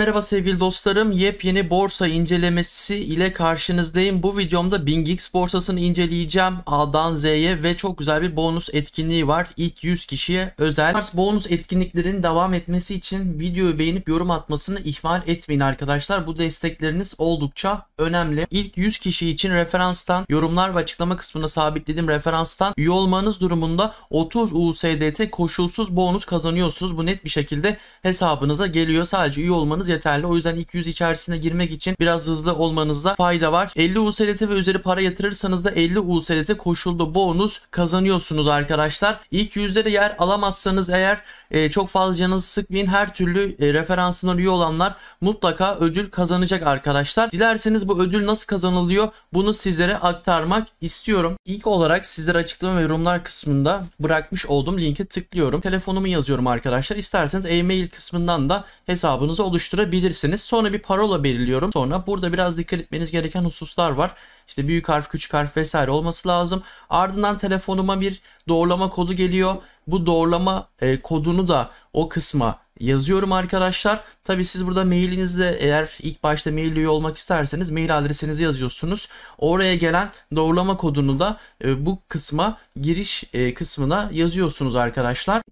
merhaba sevgili dostlarım. Yepyeni borsa incelemesi ile karşınızdayım. Bu videomda BingX borsasını inceleyeceğim A'dan Z'ye ve çok güzel bir bonus etkinliği var. İlk 100 kişiye özel. bonus etkinliklerin devam etmesi için videoyu beğenip yorum atmasını ihmal etmeyin arkadaşlar. Bu destekleriniz oldukça önemli. İlk 100 kişi için referanstan yorumlar ve açıklama kısmına sabitledim referanstan üye olmanız durumunda 30 USDT koşulsuz bonus kazanıyorsunuz. Bu net bir şekilde hesabınıza geliyor. Sadece üye olmanız yeterli. O yüzden 200 içerisine girmek için biraz hızlı olmanızda fayda var. 50 USDT ve üzeri para yatırırsanız da 50 USDT koşullu bonus kazanıyorsunuz arkadaşlar. İlk yüzde de yer alamazsanız eğer e, çok fazla canınızı sıkmayın. Her türlü e, referansına üye olanlar mutlaka ödül kazanacak arkadaşlar. Dilerseniz bu ödül nasıl kazanılıyor bunu sizlere aktarmak istiyorum. İlk olarak sizlere açıklama ve yorumlar kısmında bırakmış olduğum linke tıklıyorum. Telefonumu yazıyorum arkadaşlar. İsterseniz e-mail kısmından da hesabınızı oluşturabilirsiniz. Sonra bir parola belirliyorum. Sonra burada biraz dikkat etmeniz gereken hususlar var. İşte büyük harf, küçük harf vesaire olması lazım. Ardından telefonuma bir doğrulama kodu geliyor bu doğrulama e, kodunu da o kısma yazıyorum arkadaşlar. Tabi siz burada mailinizde eğer ilk başta mail üye olmak isterseniz mail adresinizi yazıyorsunuz. Oraya gelen doğrulama kodunu da e, bu kısma giriş e, kısmına yazıyorsunuz arkadaşlar.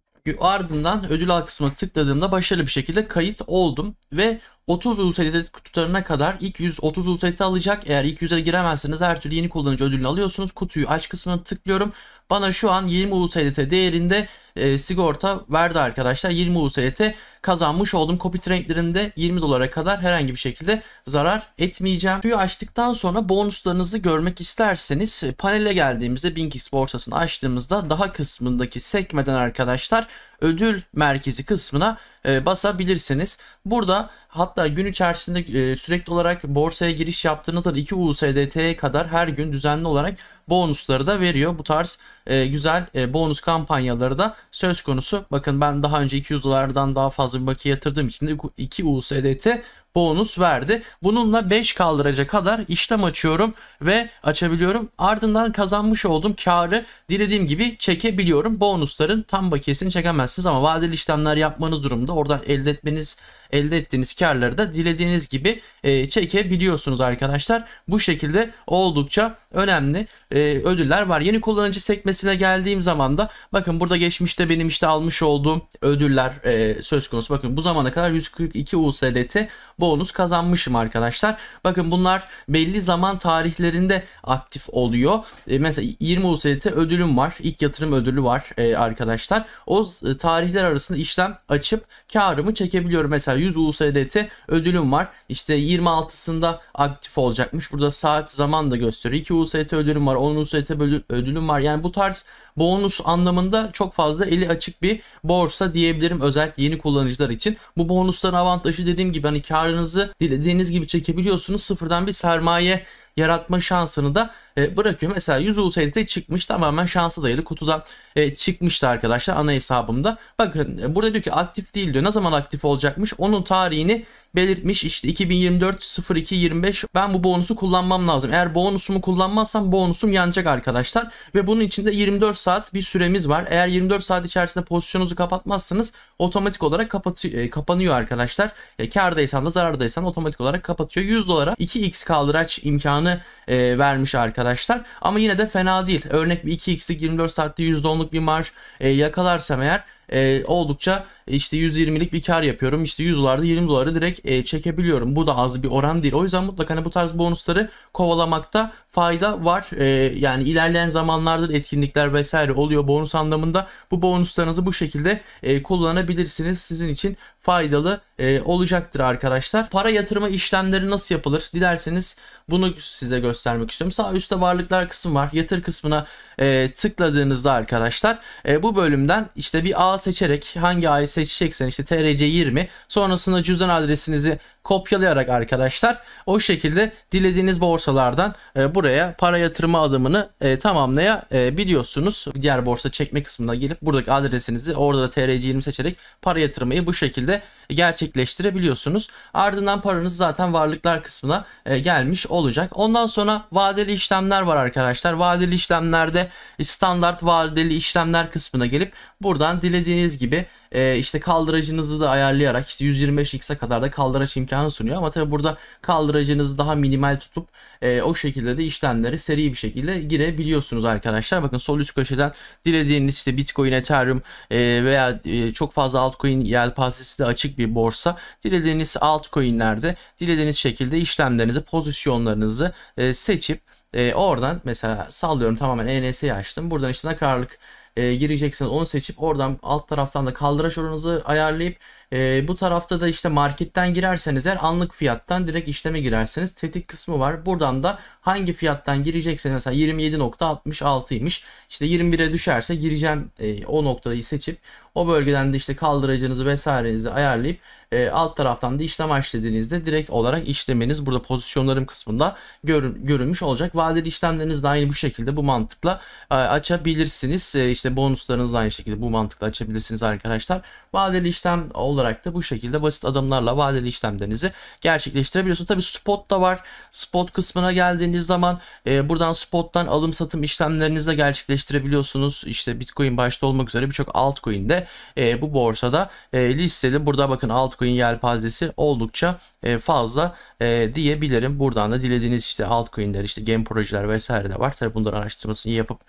Ardından ödül al kısmına tıkladığımda başarılı bir şekilde kayıt oldum ve 30 USDT tutarına kadar ilk 130 USDT alacak. Eğer 200'e giremezseniz her türlü yeni kullanıcı ödülünü alıyorsunuz. Kutuyu aç kısmına tıklıyorum. Bana şu an 20 USDT değerinde e, sigorta verdi arkadaşlar. 20 USDT kazanmış oldum. Copy trade'lerinde 20 dolara kadar herhangi bir şekilde zarar etmeyeceğim. Suyu açtıktan sonra bonuslarınızı görmek isterseniz e, panele geldiğimizde Binkix borsasını açtığımızda daha kısmındaki sekmeden arkadaşlar ödül merkezi kısmına e, basabilirsiniz. Burada hatta gün içerisinde e, sürekli olarak borsaya giriş yaptığınızda 2 USDT'ye kadar her gün düzenli olarak bonusları da veriyor. Bu tarz e, güzel e, bonus kampanyaları da söz konusu. Bakın ben daha önce 200 dolardan daha fazla bir bakiye yatırdığım için de 2 USDT bonus verdi. Bununla 5 kaldırıcı kadar işlem açıyorum ve açabiliyorum. Ardından kazanmış olduğum karı dilediğim gibi çekebiliyorum. Bonusların tam bakiyesini çekemezsiniz ama vadeli işlemler yapmanız durumunda oradan elde etmeniz elde ettiğiniz karları da dilediğiniz gibi e, çekebiliyorsunuz arkadaşlar. Bu şekilde oldukça önemli e, ödüller var. Yeni kullanıcı sekmesine geldiğim zaman da bakın burada geçmişte benim işte almış olduğum ödüller e, söz konusu. Bakın bu zamana kadar 142 USDT bonus kazanmışım arkadaşlar. Bakın bunlar belli zaman tarihlerinde aktif oluyor. E, mesela 20 USDT ödülüm var. İlk yatırım ödülü var e, arkadaşlar. O e, tarihler arasında işlem açıp karımı çekebiliyorum. Mesela 100 USDT ödülüm var. İşte 26'sında aktif olacakmış. Burada saat zaman da gösteriyor. 2 USDT ödülüm var. 10 USDT ödülüm var. Yani bu tarz bonus anlamında çok fazla eli açık bir borsa diyebilirim özellikle yeni kullanıcılar için. Bu bonusların avantajı dediğim gibi hani karınızı dilediğiniz gibi çekebiliyorsunuz. Sıfırdan bir sermaye yaratma şansını da e, bırakıyor. Mesela 100 USDT çıkmış tamamen şansa dayalı kutudan e, çıkmıştı arkadaşlar ana hesabımda. Bakın e, burada diyor ki aktif değil diyor. Ne zaman aktif olacakmış? Onun tarihini belirtmiş işte 2024 02 25 ben bu bonusu kullanmam lazım. Eğer bonusumu kullanmazsam bonusum yanacak arkadaşlar ve bunun içinde 24 saat bir süremiz var. Eğer 24 saat içerisinde pozisyonunuzu kapatmazsanız otomatik olarak kapat e, kapanıyor arkadaşlar. E, kârdaysan da zarardaysan otomatik olarak kapatıyor. 100 dolara 2x kaldıraç imkanı e, vermiş arkadaşlar. Ama yine de fena değil. Örnek bir 2x'lik 24 saatte %10'luk bir marj e, yakalarsam eğer e, oldukça işte 120'lik bir kar yapıyorum. İşte 100 dolarda 20 doları direkt e, çekebiliyorum. Bu da az bir oran değil. O yüzden mutlaka hani bu tarz bonusları kovalamakta fayda var. E, yani ilerleyen zamanlarda etkinlikler vesaire oluyor bonus anlamında. Bu bonuslarınızı bu şekilde e, kullanabilirsiniz. Sizin için faydalı e, olacaktır arkadaşlar. Para yatırma işlemleri nasıl yapılır? Dilerseniz bunu size göstermek istiyorum. Sağ üstte varlıklar kısım var. Yatır kısmına e, tıkladığınızda arkadaşlar e, bu bölümden işte bir ağ seçerek hangi ağı seçeceksen işte TRC20 sonrasında cüzdan adresinizi kopyalayarak arkadaşlar o şekilde dilediğiniz borsalardan e, buraya para yatırma adımını e, tamamlayabiliyorsunuz. E, Diğer borsa çekme kısmına gelip buradaki adresinizi orada da TRC20 seçerek para yatırmayı bu şekilde gerçekleştirebiliyorsunuz. Ardından paranız zaten varlıklar kısmına e, gelmiş olacak. Ondan sonra vadeli işlemler var arkadaşlar. Vadeli işlemlerde standart vadeli işlemler kısmına gelip Buradan dilediğiniz gibi e, işte kaldıracınızı da ayarlayarak işte 125x'e kadar da kaldıraç imkanı sunuyor. Ama tabi burada kaldıracınızı daha minimal tutup e, o şekilde de işlemleri seri bir şekilde girebiliyorsunuz arkadaşlar. Bakın sol üst köşeden dilediğiniz işte Bitcoin, Ethereum e, veya e, çok fazla altcoin yelpazesi de açık bir borsa. Dilediğiniz altcoinlerde dilediğiniz şekilde işlemlerinizi, pozisyonlarınızı e, seçip e, oradan mesela sallıyorum tamamen ENS'yi açtım. Buradan işte nakarlık e, gireceksiniz. Onu seçip oradan alt taraftan da kaldıraç oranınızı ayarlayıp e, bu tarafta da işte marketten girerseniz eğer anlık fiyattan direkt işleme girersiniz. Tetik kısmı var. Buradan da hangi fiyattan girecekse mesela 27.66'ymış. İşte 21'e düşerse gireceğim e, o noktayı seçip o bölgeden de işte kaldıracınızı vesairenizi ayarlayıp e, alt taraftan da işlem açtığınızda dediğinizde direkt olarak işlemeniz burada pozisyonlarım kısmında gör, görünmüş olacak. Vadeli işlemleriniz de aynı bu şekilde bu mantıkla e, açabilirsiniz. E, işte bonuslarınız da aynı şekilde bu mantıkla açabilirsiniz arkadaşlar. Vadeli işlem olarak da bu şekilde basit adımlarla vadeli işlemlerinizi gerçekleştirebiliyorsunuz. Tabi spot da var. Spot kısmına geldiğiniz ettiğiniz zaman e, buradan spot'tan alım satım işlemlerinizi de gerçekleştirebiliyorsunuz. İşte Bitcoin başta olmak üzere birçok altcoin de e, bu borsada e, listeli. Burada bakın altcoin yelpazesi oldukça e, fazla e, diyebilirim. Buradan da dilediğiniz işte altcoin'ler işte game projeler vesaire de var. Tabii bunları araştırmasını yapıp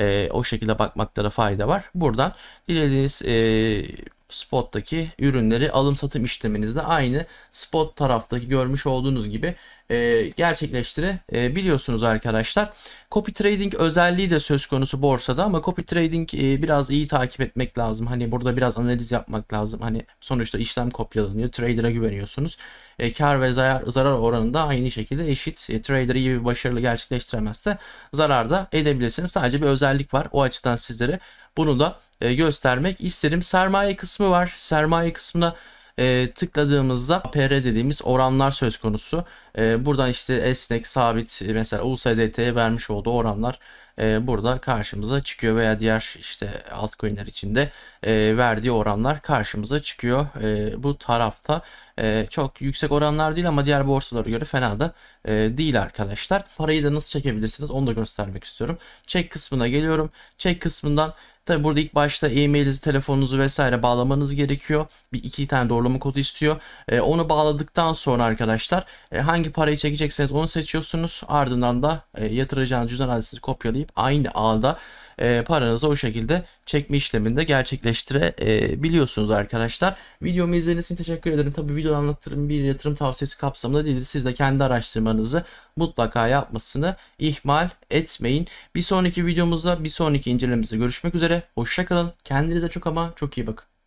e, o şekilde bakmakta da fayda var. Buradan dilediğiniz e, spot'taki ürünleri alım satım işleminizde aynı spot taraftaki görmüş olduğunuz gibi e, gerçekleştirebiliyorsunuz e, arkadaşlar. Copy trading özelliği de söz konusu borsada ama copy trading e, biraz iyi takip etmek lazım. Hani burada biraz analiz yapmak lazım. Hani sonuçta işlem kopyalanıyor. Trader'a güveniyorsunuz e, kar ve zarar, zarar oranı aynı şekilde eşit. E, trader iyi bir başarılı gerçekleştiremezse zarar da edebilirsiniz. Sadece bir özellik var. O açıdan sizlere bunu da e, göstermek isterim. Sermaye kısmı var. Sermaye kısmına e, tıkladığımızda APR dediğimiz oranlar söz konusu. E, buradan işte esnek, sabit e, mesela USDT'ye vermiş olduğu oranlar e, burada karşımıza çıkıyor veya diğer işte altcoin'ler içinde e, verdiği oranlar karşımıza çıkıyor. E, bu tarafta e, çok yüksek oranlar değil ama diğer borsalara göre fena da e, değil arkadaşlar. Parayı da nasıl çekebilirsiniz onu da göstermek istiyorum. Çek kısmına geliyorum. Çek kısmından Tabi burada ilk başta e-mailinizi, telefonunuzu vesaire bağlamanız gerekiyor. Bir iki tane doğrulama kodu istiyor. E, onu bağladıktan sonra arkadaşlar e, hangi hangi parayı çekecekseniz onu seçiyorsunuz. Ardından da e, yatıracağınız cüzdan adresini kopyalayıp aynı ağda e, paranızı o şekilde çekme işleminde gerçekleştirebiliyorsunuz arkadaşlar. Videomu izlediğiniz için teşekkür ederim. Tabi video anlattığım bir yatırım tavsiyesi kapsamında değil. Siz de kendi araştırmanızı mutlaka yapmasını ihmal etmeyin. Bir sonraki videomuzda bir sonraki incelememizde görüşmek üzere. Hoşçakalın. Kendinize çok ama çok iyi bakın.